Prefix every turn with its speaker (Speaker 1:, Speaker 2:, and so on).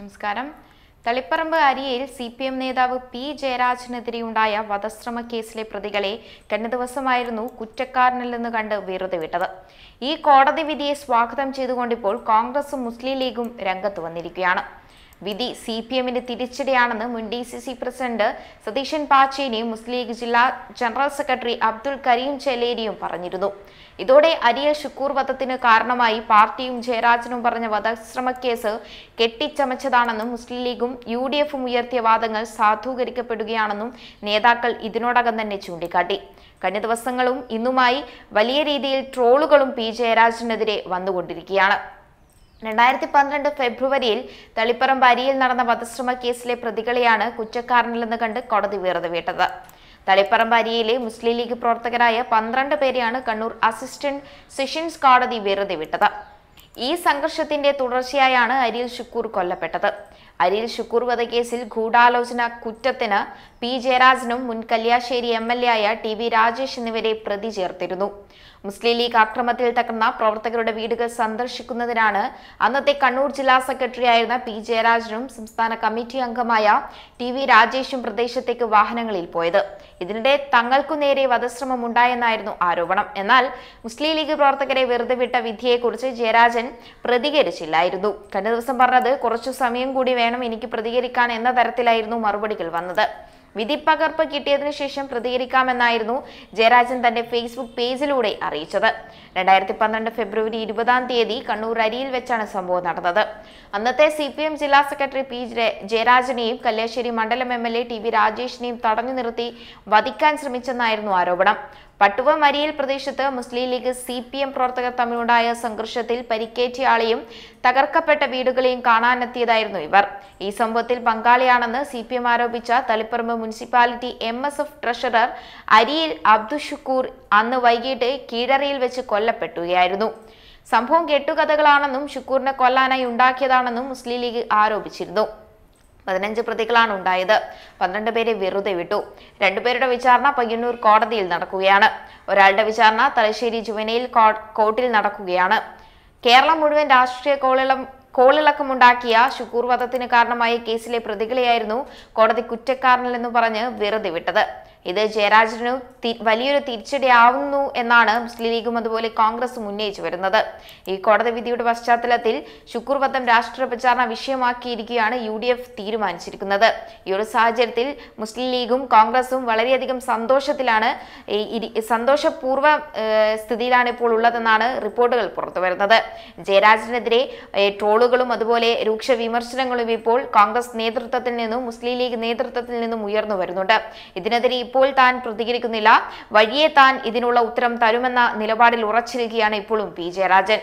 Speaker 1: നമസ്കാരം തളിപ്പറമ്പ് അരിയയിൽ C P M നേതാവ് പി ജയരാജനെതിരെയുണ്ടായ വധശ്രമ കേസിലെ പ്രതികളെ കഴിഞ്ഞ ദിവസമായിരുന്നു കുറ്റക്കാരനിൽ നിന്ന് കണ്ട് വെറുതെ വിട്ടത് ഈ കോടതി വിധിയെ സ്വാഗതം ചെയ്തുകൊണ്ടിപ്പോൾ കോൺഗ്രസും മുസ്ലിം ലീഗും രംഗത്ത് വന്നിരിക്കുകയാണ് വിധി സി പി എമ്മിന്റെ തിരിച്ചടിയാണെന്ന് മുൻ D C C president Satheesan പാച്ചേനിയും മുസ്ലിം ലീഗ് ജില്ലാ ജനറൽ സെക്രട്ടറി അബ്ദുൾ കരീം ചെലേരിയും പറഞ്ഞിരുന്നു ഇതോടെ അരിയൽ ഷുക്കൂർ വധത്തിന് കാരണമായി പാർട്ടിയും ജയരാജനും പറഞ്ഞ വധശ്രമക്കേസ് കെട്ടിച്ചമച്ചതാണെന്നും മുസ്ലിം ലീഗും യു ഡി എഫും ഉയർത്തിയ വാദങ്ങൾ സാധൂകരിക്കപ്പെടുകയാണെന്നും നേതാക്കൾ ഇതിനോടകം തന്നെ ചൂണ്ടിക്കാട്ടി കഴിഞ്ഞ ദിവസങ്ങളും ഇന്നുമായി വലിയ രീതിയിൽ ട്രോളുകളും പി ജയരാജനെതിരെ വന്നുകൊണ്ടിരിക്കുകയാണ് രണ്ടായിരത്തി പന്ത്രണ്ട് ഫെബ്രുവരിയിൽ തളിപ്പറമ്പ് അരിയിൽ നടന്ന വധശ്രമ കേസിലെ പ്രതികളെയാണ് നിന്ന് കണ്ട് കോടതി വെറുതെ വീട്ടത് തളിപ്പറമ്പ് അരിയിലെ മുസ്ലിം ലീഗ് പ്രവർത്തകരായ പന്ത്രണ്ട് പേരെയാണ് കണ്ണൂർ അസിസ്റ്റന്റ് സെഷൻസ് കോടതി വെറുതെ വിട്ടത് ഈ സംഘർഷത്തിന്റെ തുടർച്ചയായാണ് അരിയിൽ ഷുക്കൂർ കൊല്ലപ്പെട്ടത് അരിയിൽ ഷുക്കൂർ വധക്കേസിൽ ഗൂഢാലോചന കുറ്റത്തിന് പി ജയരാജനും മുൻ കല്യാശ്ശേരി എം എൽ എ ആയ ടി വി രാജേഷ് എന്നിവരെ പ്രതി ചേർത്തിരുന്നു മുസ്ലിം ലീഗ് ആക്രമത്തിൽ തകർന്ന പ്രവർത്തകരുടെ വീടുകൾ സന്ദർശിക്കുന്നതിനാണ് അന്നത്തെ കണ്ണൂർ ജില്ലാ സെക്രട്ടറിയായിരുന്ന പി ജയരാജനും സംസ്ഥാന കമ്മിറ്റി അംഗമായ ടി വി രാജേഷും പ്രദേശത്തേക്ക് വാഹനങ്ങളിൽ പോയത് ഇതിനിടെ തങ്ങൾക്കു നേരെ വധശ്രമം ഉണ്ടായെന്നായിരുന്നു ആരോപണം എന്നാൽ മുസ്ലിം ലീഗ് പ്രവർത്തകരെ വെറുതെ വിട്ട വിധിയെക്കുറിച്ച് ജയരാജൻ പ്രതികരിച്ചില്ലായിരുന്നു കഴിഞ്ഞ ദിവസം പറഞ്ഞത് കുറച്ചു സമയം കൂടി വേണം എനിക്ക് പ്രതികരിക്കാൻ എന്ന തരത്തിലായിരുന്നു മറുപടികൾ വന്നത് വിധി പകർപ്പ് കിട്ടിയതിനു ശേഷം പ്രതികരിക്കാമെന്നായിരുന്നു ജയരാജൻ തന്റെ ഫേസ്ബുക്ക് പേജിലൂടെ അറിയിച്ചത് രണ്ടായിരത്തി പന്ത്രണ്ട് ഫെബ്രുവരി ഇരുപതാം തീയതി കണ്ണൂർ അരിയിൽ വെച്ചാണ് സംഭവം നടന്നത് അന്നത്തെ സി പി എം ജില്ലാ സെക്രട്ടറി പി ജയരാജനെയും കല്യാശ്ശേരി മണ്ഡലം M L A T V രാജേഷിനെയും തടഞ്ഞു നിർത്തി വധിക്കാൻ ശ്രമിച്ചെന്നായിരുന്നു ആരോപണം പട്ടുവ പ്രദേശത്ത് Muslim League C P M പ്രവർത്തകർ തമ്മിലുണ്ടായ സംഘർഷത്തിൽ പരിക്കേറ്റയാളെയും തകർക്കപ്പെട്ട വീടുകളെയും കാണാനെത്തിയതായിരുന്നു ഇവർ ഈ സംഭവത്തിൽ പങ്കാളിയാണെന്ന് സി പി എം ആരോപിച്ച Taliparamba municipality M S F treasurer Ariyil Abdushukkur അന്ന് വൈകിട്ട് കീഴറിയിൽ വെച്ച് കൊല്ലപ്പെട്ടുകയായിരുന്നു സംഭവം കെട്ടുകഥകളാണെന്നും ഷുക്കൂറിനെ കൊല്ലാനായി ഉണ്ടാക്കിയതാണെന്നും മുസ്ലിം ലീഗ് ആരോപിച്ചിരുന്നു പതിനഞ്ച് പ്രതികളാണ് ഉണ്ടായത് പന്ത്രണ്ട് പേരെ വെറുതെ വിട്ടു രണ്ടുപേരുടെ വിചാരണ പയ്യന്നൂർ കോടതിയിൽ നടക്കുകയാണ് ഒരാളുടെ വിചാരണ തലശ്ശേരി ജുവനയിൽ കോർട്ടിൽ നടക്കുകയാണ് കേരളം മുഴുവൻ രാഷ്ട്രീയ കോളിളം കോളിളക്കമുണ്ടാക്കിയ ശുക്കൂർ വധത്തിന് കാരണമായ കേസിലെ പ്രതികളെയായിരുന്നു കോടതി കുറ്റക്കാരനിലെന്ന് പറഞ്ഞ് വെറുതെ വിട്ടത് ഇത് ജയരാജന് വലിയൊരു തിരിച്ചടിയാവുന്നു എന്നാണ് മുസ്ലിം ലീഗും അതുപോലെ കോൺഗ്രസും ഉന്നയിച്ചു വരുന്നത് ഈ കോടതി വിധിയുടെ പശ്ചാത്തലത്തിൽ ശുക്രവത്തം രാഷ്ട്രീയ പ്രചാരണ വിഷയമാക്കിയിരിക്കുകയാണ് യു ഡി എഫ് തീരുമാനിച്ചിരിക്കുന്നത് ഈ ഒരു സാഹചര്യത്തിൽ മുസ്ലിം ലീഗും കോൺഗ്രസും വളരെയധികം സന്തോഷത്തിലാണ് സന്തോഷപൂർവ്വ സ്ഥിതിയിലാണ് ഇപ്പോൾ ഉള്ളതെന്നാണ് റിപ്പോർട്ടുകൾ പുറത്തുവരുന്നത് ജയരാജനെതിരെ ട്രോളുകളും അതുപോലെ രൂക്ഷ വിമർശനങ്ങളും ഇപ്പോൾ കോൺഗ്രസ് നേതൃത്വത്തിൽ നിന്നും മുസ്ലിം ലീഗ് നേതൃത്വത്തിൽ നിന്നും ഉയർന്നു വരുന്നുണ്ട് ഇതിനെതിരെ ഇപ്പോൾ താൻ പ്രതികരിക്കുന്നില്ല വഴിയെ താൻ ഇതിനുള്ള ഉത്തരം തരുമെന്ന നിലപാടിൽ ഉറച്ചിരിക്കുകയാണ് ഇപ്പോഴും പി ജയരാജൻ